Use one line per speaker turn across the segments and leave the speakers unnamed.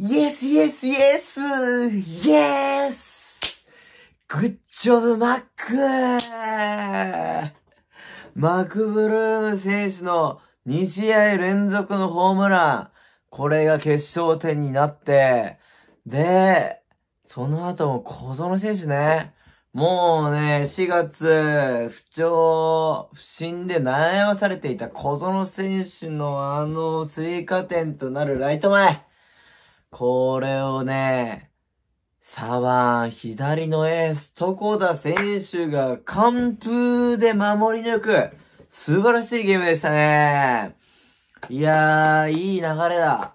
Yes, yes, yes! Yes! Good job, マックマクブルーム選手の2試合連続のホームラン。これが決勝点になって、で、その後も小園選手ね。もうね、4月、不調、不振で悩まされていた小園選手のあの追加点となるライト前。これをね、さあ、左のエース、床田選手が完封で守り抜く、素晴らしいゲームでしたね。いやー、いい流れだ。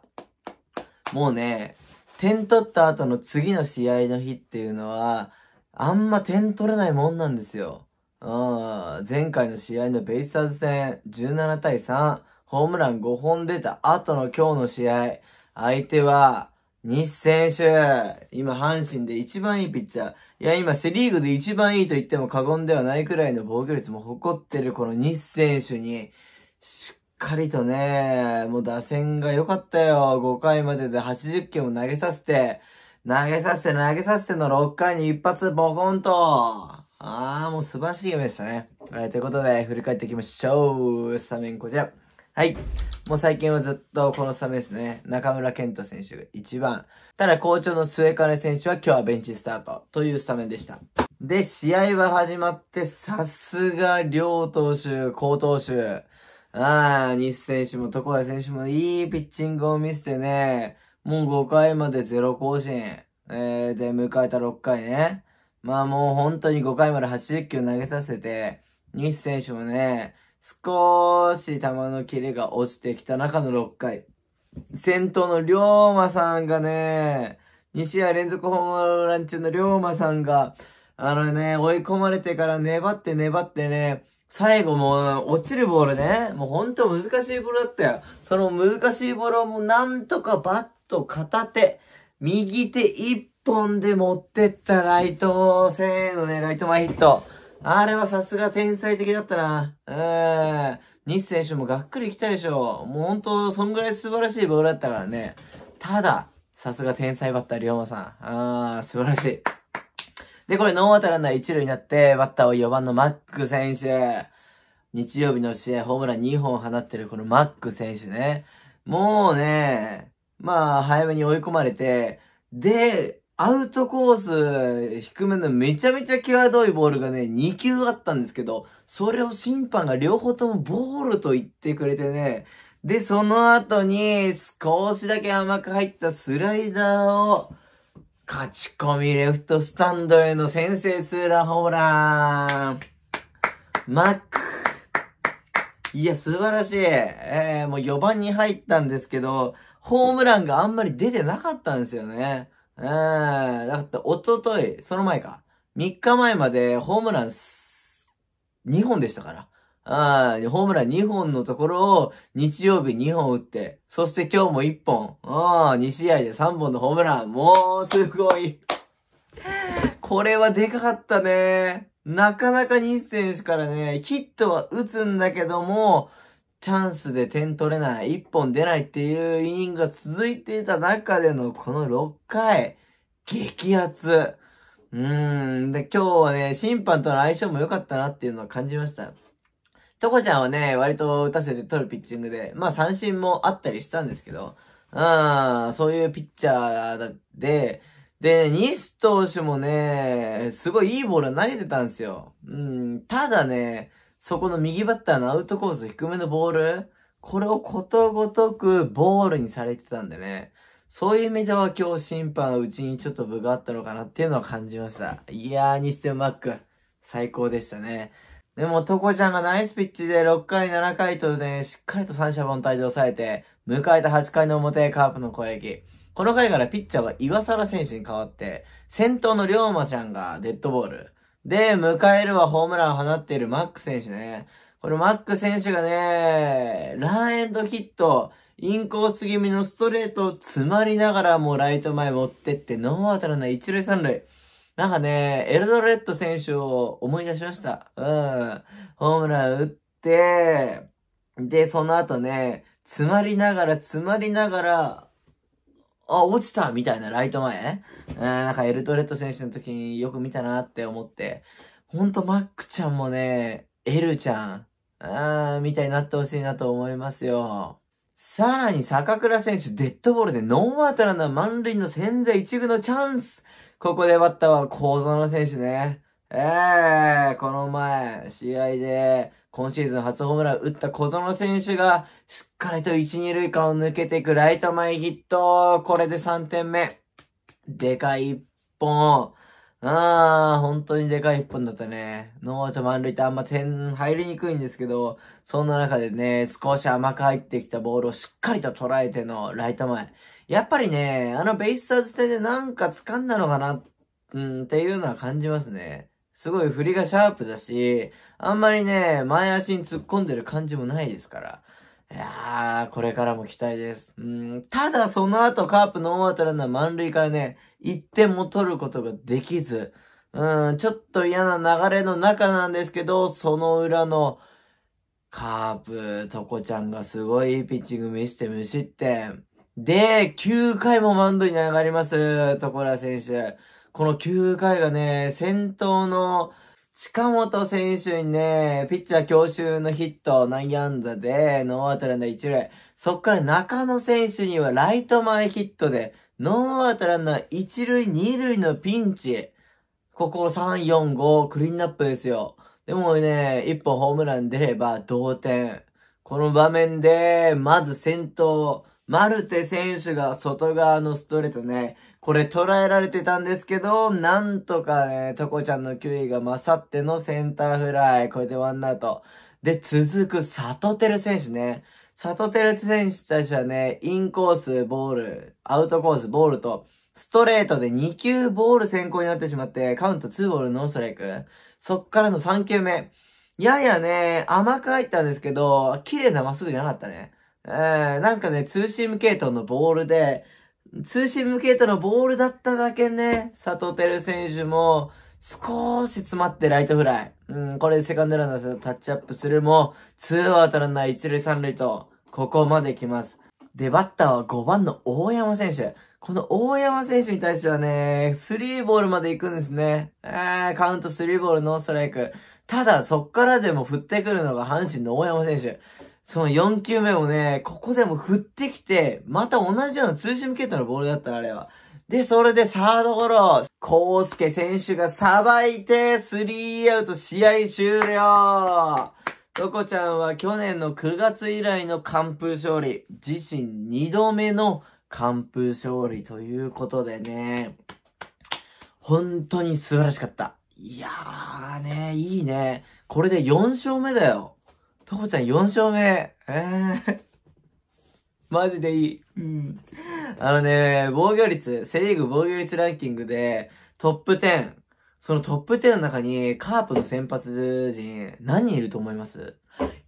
もうね、点取った後の次の試合の日っていうのは、あんま点取れないもんなんですよ。うん、前回の試合のベイスターズ戦、17対3、ホームラン5本出た後の今日の試合、相手は、西選手。今、阪神で一番いいピッチャー。いや、今、セリーグで一番いいと言っても過言ではないくらいの防御率も誇ってるこの西選手に、しっかりとね、もう打線が良かったよ。5回までで80球も投げさせて、投げさせて投げさせての6回に一発ボコンと。ああ、もう素晴らしいゲームでしたね。はい、ということで、振り返っていきましょう。スタメンこちら。はい。もう最近はずっとこのスタメンですね。中村健人選手が一番。ただ校長の末金選手は今日はベンチスタートというスタメンでした。で、試合は始まって、さすが両投手、高投手。ああ、西選手も床谷選手もいいピッチングを見せてね、もう5回までゼロ更新。えー、で、迎えた6回ね。まあもう本当に5回まで80球投げさせて、西選手もね、少し球のキレが落ちてきた中の6回。先頭の龍馬さんがね、2試合連続ホームラン中の龍馬さんが、あのね、追い込まれてから粘って粘ってね、最後も落ちるボールね、もうほんと難しいボールだったよ。その難しいボールをもうなんとかバット片手、右手一本で持ってったライトせーのね、ライト前ヒット。あれはさすが天才的だったな。うん。西選手もがっくり来たでしょ。もうほんと、そんぐらい素晴らしいボールだったからね。ただ、さすが天才バッター、龍馬さん。あー、素晴らしい。で、これノーアタランナー1塁になって、バッターを4番のマック選手。日曜日の試合、ホームラン2本放ってるこのマック選手ね。もうね、まあ、早めに追い込まれて、で、アウトコース低めのめちゃめちゃ際どいボールがね、2球あったんですけど、それを審判が両方ともボールと言ってくれてね、で、その後に少しだけ甘く入ったスライダーを、勝ち込みレフトスタンドへの先制ツーランホーラン。マック。いや、素晴らしい。えー、もう4番に入ったんですけど、ホームランがあんまり出てなかったんですよね。うん。だって、おととい、その前か。3日前までホームラン2本でしたから。ーん。ホームラン2本のところを日曜日2本打って、そして今日も1本、ああ、2試合で3本のホームラン、もうすごい。これはでかかったね。なかなか日選手からね、ヒットは打つんだけども、チャンスで点取れない、一本出ないっていうイニングが続いていた中でのこの6回、激アツ。うーん。で、今日はね、審判との相性も良かったなっていうのは感じました。とこちゃんはね、割と打たせて取るピッチングで、まあ三振もあったりしたんですけど、うん、そういうピッチャーだっで、で、西投手もね、すごいいいボール投げてたんですよ。うん、ただね、そこの右バッターのアウトコース低めのボール、これをことごとくボールにされてたんでね、そういう意味では今日審判のうちにちょっと分があったのかなっていうのは感じました。いやーにしてもマック、最高でしたね。でも、トコちゃんがナイスピッチで6回、7回とね、しっかりと三者凡退で抑えて、迎えた8回の表、カープの攻撃。この回からピッチャーは岩沢選手に代わって、先頭の龍馬ちゃんがデッドボール。で、迎えるはホームランを放っているマック選手ね。これマック選手がね、ランエンドヒット、インコース気味のストレートを詰まりながらもうライト前持ってって、ノーアウトランナー一塁三塁。なんかね、エルドレッド選手を思い出しました。うん。ホームラン打って、で、その後ね、詰まりながら、詰まりながら、あ、落ちたみたいなライト前。うん、なんかエルトレット選手の時によく見たなって思って。ほんとマックちゃんもね、エルちゃん、あー、みたいになってほしいなと思いますよ。さらに坂倉選手、デッドボールでノーアウトランナー満塁の潜在一部のチャンス。ここでバッターは小園選手ね。ええー、この前、試合で、今シーズン初ホームラン打った小園選手が、しっかりと1、2塁間を抜けていくライト前ヒット。これで3点目。でかい一本。ああ、本当にでかい一本だったね。ノーアウト満塁ってあんま点入りにくいんですけど、そんな中でね、少し甘く入ってきたボールをしっかりと捉えてのライト前。やっぱりね、あのベイスターズ戦でなんか掴んだのかな、うん、っていうのは感じますね。すごい振りがシャープだし、あんまりね、前足に突っ込んでる感じもないですから。いやー、これからも期待です。うん、ただその後カープの大当たりな満塁からね、1点も取ることができず、うん、ちょっと嫌な流れの中なんですけど、その裏の、カープ、トコちゃんがすごいいいピッチング見せて無失点。で、9回もマウンドに上がります、トコラ選手。この9回がね、先頭の近本選手にね、ピッチャー強襲のヒット、内野安打で、ノーアウトランナー1塁。そっから中野選手にはライト前ヒットで、ノーアウトランナー1塁2塁のピンチ。ここ3、4、5、クリーンナップですよ。でもね、一歩ホームラン出れば同点。この場面で、まず先頭、マルテ選手が外側のストレートね、これ捉えられてたんですけど、なんとかね、トコちゃんの球威が勝ってのセンターフライ。これでワンアウト。で、続くサトテル選手ね。サトテル選手たちはね、インコース、ボール、アウトコース、ボールと、ストレートで2球ボール先行になってしまって、カウント2ボールノーストライク。そっからの3球目。ややね、甘く入ったんですけど、綺麗なまっすぐじゃなかったね。えー、なんかね、ツーシーム系統のボールで、通信向けとのボールだっただけね、佐藤輝選手も、少し詰まってライトフライ。うん、これセカンドランナータッチアップするも、ツーアウトランナー一塁三塁と、ここまで来ます。で、バッターは5番の大山選手。この大山選手に対してはね、スリーボールまで行くんですね。えー、カウントスリーボールノーストライク。ただ、そっからでも振ってくるのが阪神の大山選手。その4球目もね、ここでも振ってきて、また同じようなツーシーム系統のボールだったあれは。で、それでサードゴロ、コウスケ選手がさばいて、スリーアウト試合終了トコちゃんは去年の9月以来の完封勝利、自身2度目の完封勝利ということでね、本当に素晴らしかった。いやーね、いいね。これで4勝目だよ。とこちゃん4勝目。えー、マジでいい。うん。あのね、防御率、セリーグ防御率ランキングでトップ10。そのトップ10の中にカープの先発陣何人いると思います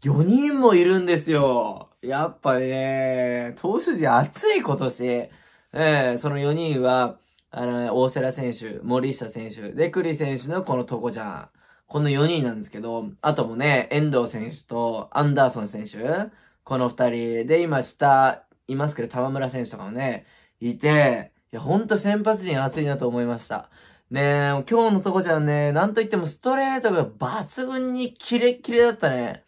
?4 人もいるんですよ。やっぱりね、投手陣熱い今年。えー、その4人は、あの、大瀬良選手、森下選手、で、栗選手のこのとこちゃん。この4人なんですけど、あともね、遠藤選手とアンダーソン選手、この2人で今下いますけど、玉村選手とかもね、いて、いや、ほんと先発陣熱いなと思いました。ねえ、今日のとこじゃんね、なんといってもストレートが抜群にキレッキレだったね。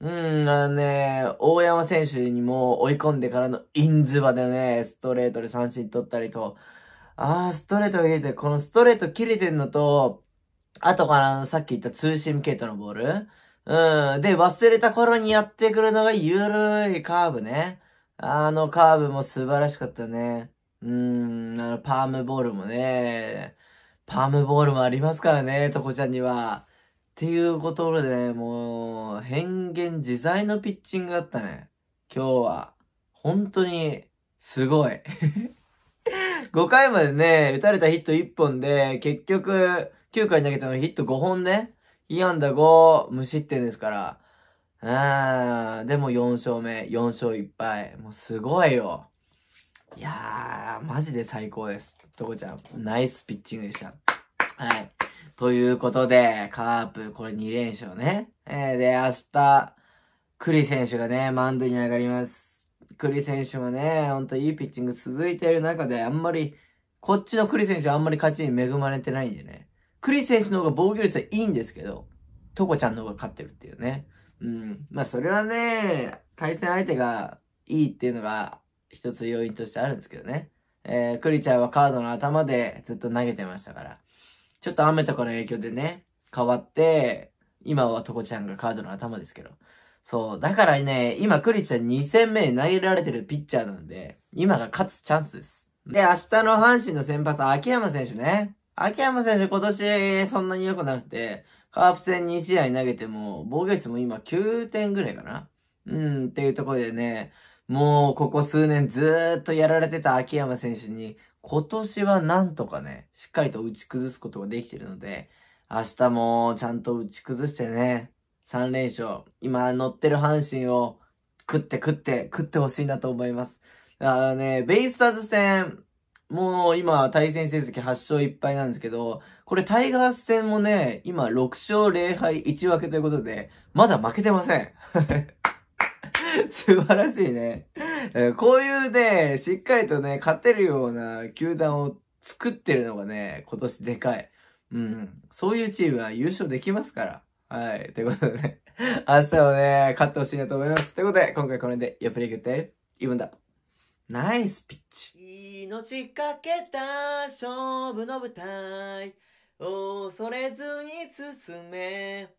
うん、あのね、大山選手にも追い込んでからのインズバでね、ストレートで三振取ったりと、ああ、ストレートが切れて、このストレート切れてんのと、あとからさっき言ったツーシーム系統のボール。うん。で、忘れた頃にやってくるのがゆるいカーブね。あのカーブも素晴らしかったね。うん、あのパームボールもね。パームボールもありますからね、とこちゃんには。っていうことでね、もう、変幻自在のピッチングだったね。今日は。本当に、すごい。5 回までね、打たれたヒット1本で、結局、9回投げたのヒット5本ね。イアンダ5、無失点ですから。あー、でも4勝目、4勝1敗。もうすごいよ。いやー、マジで最高です。とこちゃん、ナイスピッチングでした。はい。ということで、カープ、これ2連勝ね。えー、で、明日、栗選手がね、マンドに上がります。栗選手もね、ほんといいピッチング続いている中で、あんまり、こっちの栗選手はあんまり勝ちに恵まれてないんでね。クリス選手の方が防御率はいいんですけど、トコちゃんの方が勝ってるっていうね。うん。まあそれはね、対戦相手がいいっていうのが一つ要因としてあるんですけどね。えー、クリちゃんはカードの頭でずっと投げてましたから。ちょっと雨とかの影響でね、変わって、今はトコちゃんがカードの頭ですけど。そう。だからね、今クリちゃん2戦目投げられてるピッチャーなんで、今が勝つチャンスです。で、明日の阪神の先発、秋山選手ね。秋山選手今年そんなに良くなくて、カープ戦2試合投げても、防御率も今9点ぐらいかなうん、っていうところでね、もうここ数年ずーっとやられてた秋山選手に、今年はなんとかね、しっかりと打ち崩すことができてるので、明日もちゃんと打ち崩してね、3連勝、今乗ってる阪神を食って食って食ってほしいなと思います。あのね、ベイスターズ戦、もう今、対戦成績8勝1敗なんですけど、これタイガース戦もね、今6勝0敗1分けということで、まだ負けてません。素晴らしいね、こういうね、しっかりとね、勝てるような球団を作ってるのがね、今年でかい。うん。そういうチームは優勝できますから。はい。ということでね、明日もね、勝ってほしいなと思います。ということで、今回これで、よっぱり行くって、イブンだ。ナイスピッチ。命かけた勝負の舞台。恐れずに進め。